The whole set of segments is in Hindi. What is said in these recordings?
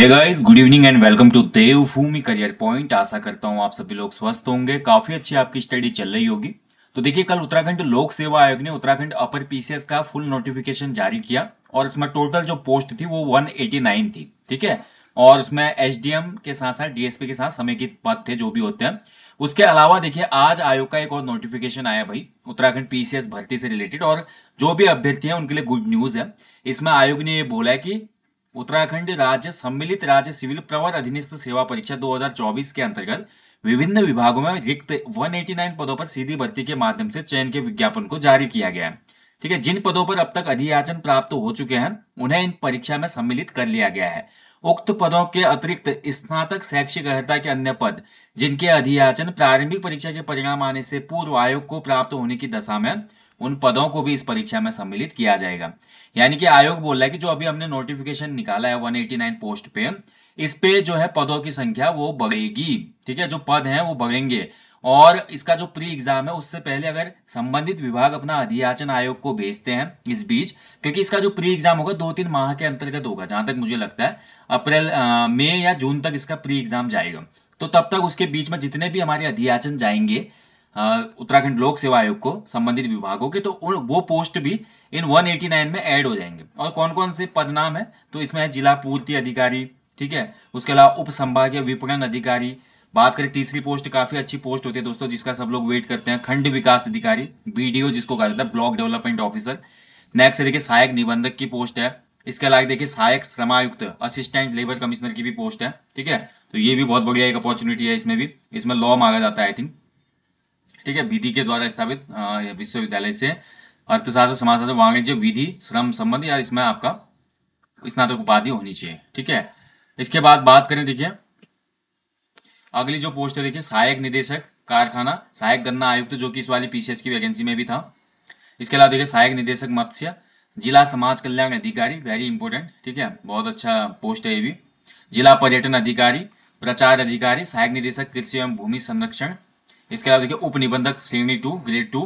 है guys good evening and welcome to Devbhoomi career point आशा करता हूँ आप सभी लोग स्वस्थ होंगे काफी अच्छी आपकी स्टडी चल रही होगी तो देखिए कल उत्तराखंड लोक सेवा आयोग ने उत्तराखंड अपर पीसीएस का फुल नोटिफिकेशन जारी किया और इसमें टोटल जो पोस्ट थी वो 189 थी ठीक है और उसमें एसडीएम के साथ साथ डीएसपी के साथ समेकित पद थे जो भी होते हैं उसके अलावा देखिए आज आयोग का एक और नोटिफिकेशन आया भाई उत्तराखंड पीसीएस भर्ती से रिलेटेड और जो भी अभ्यर्थी है उनके लिए गुड न्यूज है इसमें आयोग ने ये बोला है कि उत्तराखंड राज्य सम्मिलित राज्य सिविल प्रवर अधीनस्थ सेवा परीक्षा 2024 के अंतर्गत विभिन्न विभागों में रिक्त 189 पदों पर सीधी भर्ती के माध्यम से चयन के विज्ञापन को जारी किया गया है ठीक है जिन पदों पर अब तक अधियाचन प्राप्त हो चुके हैं उन्हें इन परीक्षा में सम्मिलित कर लिया गया है उक्त पदों के अतिरिक्त स्नातक शैक्षिक अर्ता के अन्य पद जिनके अधियाचन प्रारंभिक परीक्षा के परिणाम आने से पूर्व आयोग को प्राप्त होने की दशा में उन पदों को भी इस परीक्षा में सम्मिलित किया जाएगा यानी कि आयोग बोल रहा है कि जो अभी हमने नोटिफिकेशन निकाला है 189 पोस्ट पे इस पे जो है पदों की संख्या वो बढ़ेगी ठीक है जो पद हैं वो बढ़ेंगे और इसका जो प्री एग्जाम है उससे पहले अगर संबंधित विभाग अपना अधियाचन आयोग को भेजते हैं इस बीच क्योंकि इसका जो प्री एग्जाम होगा दो तीन माह के अंतर्गत होगा जहां तक मुझे लगता है अप्रैल मई या जून तक इसका प्री एग्जाम जाएगा तो तब तक उसके बीच में जितने भी हमारे अधियाचन जाएंगे उत्तराखंड लोक सेवा आयोग को संबंधित विभागों के तो वो पोस्ट भी इन 189 में ऐड हो जाएंगे और कौन कौन से पद नाम है तो इसमें है जिला पूर्ति अधिकारी ठीक है उसके अलावा उप संभागीय विपणन अधिकारी बात करें तीसरी पोस्ट काफी अच्छी पोस्ट होती है दोस्तों जिसका सब लोग वेट करते हैं खंड विकास अधिकारी बीडीओ जिसको कहा जाता है ब्लॉक डेवलपमेंट ऑफिसर नेक्स्ट देखिए सहायक निबंधक की पोस्ट है इसके अलावा देखिए सहायक श्रमायुक्त असिस्टेंट लेबर कमिश्नर की भी पोस्ट है ठीक है तो ये भी बहुत बढ़िया एक अपॉर्चुनिटी है इसमें भी इसमें लॉ मांगा जाता है आई थिंक ठीक है विधि के द्वारा स्थापित विश्वविद्यालय से अर्थशास्त्र समाजशास्त्र वाणिज्य विधि श्रम संबंध या इसमें आपका स्नातक तो उपाधि होनी चाहिए ठीक है इसके बाद बात करें देखिए अगली जो पोस्ट है देखिए सहायक निदेशक कारखाना सहायक गन्ना आयुक्त जो कि इस वाली पीसीएस की वैकेंसी में भी था इसके अलावा देखिए सहायक निदेशक मत्स्य जिला समाज कल्याण अधिकारी वेरी इंपॉर्टेंट ठीक है बहुत अच्छा पोस्ट है ये भी जिला पर्यटन अधिकारी प्रचार अधिकारी सहायक निदेशक कृषि एवं भूमि संरक्षण इसके अलावा देखिए उप निबंधक श्रेणी टू ग्रेड टू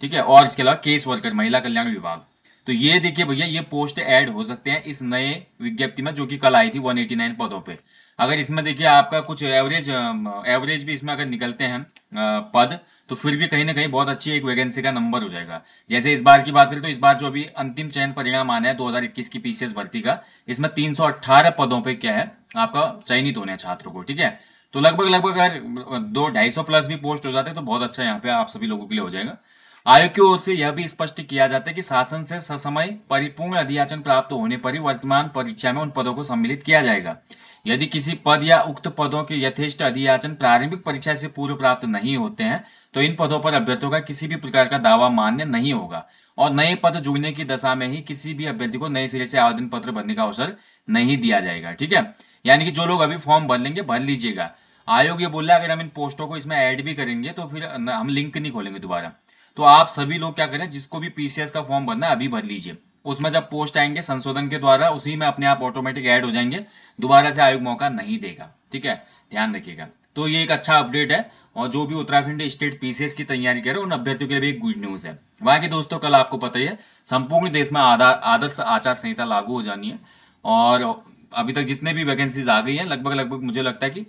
ठीक है और इसके अलावा केस वर्कर महिला कल्याण विभाग तो ये देखिए भैया ये पोस्ट ऐड हो सकते हैं इस नए विज्ञप्ति में जो कि कल आई थी 189 पदों पे अगर इसमें देखिए आपका कुछ एवरेज एवरेज भी इसमें अगर निकलते हैं पद तो फिर भी कहीं ना कहीं बहुत अच्छी एक वैकेंसी का नंबर हो जाएगा जैसे इस बार की बात करें तो इस बार जो अभी अंतिम चयन परिणाम आना है दो की पीसीएस भर्ती का इसमें तीन पदों पर क्या है आपका चयनित होने छात्रों को ठीक है तो लगभग लगभग अगर दो ढाई सौ प्लस भी पोस्ट हो जाते हैं तो बहुत अच्छा यहाँ पे आप सभी लोगों के लिए हो जाएगा आयोग की ओर से यह भी स्पष्ट किया जाता है कि शासन से ससमय परिपूर्ण अधियाचन प्राप्त होने पर ही वर्तमान परीक्षा में उन पदों को सम्मिलित किया जाएगा यदि किसी पद या उक्त पदों के यथेष्ट अधियाचन प्रारंभिक परीक्षा से पूर्व प्राप्त नहीं होते हैं तो इन पदों पर अभ्यर्थियों का किसी भी प्रकार का दावा मान्य नहीं होगा और नए पद जुड़ने की दशा में ही किसी भी अभ्यर्थी को नए सिरे से आवेदन पत्र भरने का अवसर नहीं दिया जाएगा ठीक है यानी कि जो लोग अभी फॉर्म भर लेंगे भर लीजिएगा आयोग ये बोल रहा है अगर हम इन पोस्टों को इसमें ऐड भी करेंगे तो फिर हम लिंक नहीं खोलेंगे दोबारा तो आप सभी लोग क्या करें जिसको भी पीसीएस का फॉर्म भरना अभी भर लीजिए उसमें जब पोस्ट आएंगे संशोधन के द्वारा उसी में अपने आप ऑटोमेटिक ऐड हो जाएंगे दोबारा से आयोग मौका नहीं देगा ठीक है ध्यान रखिएगा तो ये एक अच्छा अपडेट है और जो भी उत्तराखंड स्टेट पीसीएस की तैयारी कर रहे उन अभ्यर्थियों के लिए भी एक गुड न्यूज है बाकी दोस्तों कल आपको पता ही है संपूर्ण देश में आदर्श आचार संहिता लागू हो जानी है और अभी तक जितने भी वैकेंसीज आ गई हैं लगभग लगभग मुझे लगता है कि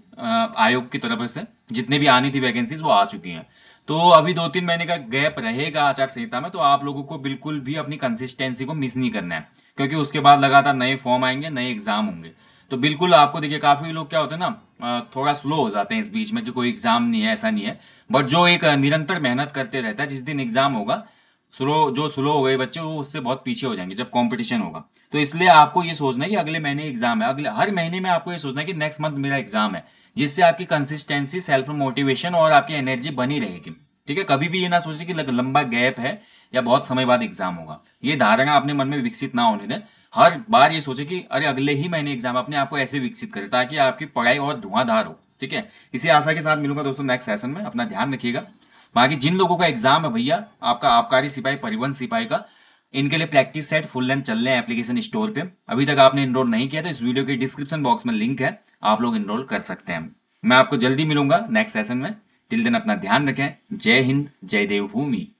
आयोग की तरफ से जितने भी आनी थी वैकेंसीज वो आ चुकी हैं तो अभी दो तीन महीने का गैप रहेगा आचार संहिता में तो आप लोगों को बिल्कुल भी अपनी कंसिस्टेंसी को मिस नहीं करना है क्योंकि उसके बाद लगातार नए फॉर्म आएंगे नए एग्जाम होंगे तो बिल्कुल आपको देखिए काफी लोग क्या होते हैं ना थोड़ा स्लो हो जाते हैं इस बीच में कि कोई एग्जाम नहीं है ऐसा नहीं है बट जो एक निरंतर मेहनत करते रहता है जिस दिन एग्जाम होगा स्लो जो स्लो हो गए बच्चे वो उससे बहुत पीछे हो जाएंगे जब कंपटीशन होगा तो इसलिए आपको ये सोचना है कि अगले महीने एग्जाम है अगले हर महीने में आपको ये सोचना है कि नेक्स्ट मंथ मेरा एग्जाम है जिससे आपकी कंसिस्टेंसी सेल्फ मोटिवेशन और आपकी एनर्जी बनी रहेगी ठीक है कभी भी ये ना सोचे कि लंबा गैप है या बहुत समय बाद एग्जाम होगा ये धारणा अपने मन में विकसित ना होने दें हर बार ये सोचे कि अरे अगले ही महीने एग्जाम अपने आपको ऐसे विकसित करें ताकि आपकी पढ़ाई और धुआंधार हो ठीक है इसी आशा के साथ मिलूंगा दोस्तों नेक्स्ट सेशन में अपना ध्यान रखिएगा बाकी जिन लोगों का एग्जाम है भैया आपका आबकारी सिपाही परिवहन सिपाही का इनके लिए प्रैक्टिस सेट फुल लेंथ चल रहे हैं एप्लीकेशन स्टोर पे अभी तक आपने इनरोल नहीं किया तो इस वीडियो के डिस्क्रिप्शन बॉक्स में लिंक है आप लोग इनरोल कर सकते हैं मैं आपको जल्दी मिलूंगा नेक्स्ट सेशन में टिल दिन अपना ध्यान रखें जय हिंद जय देव भूमि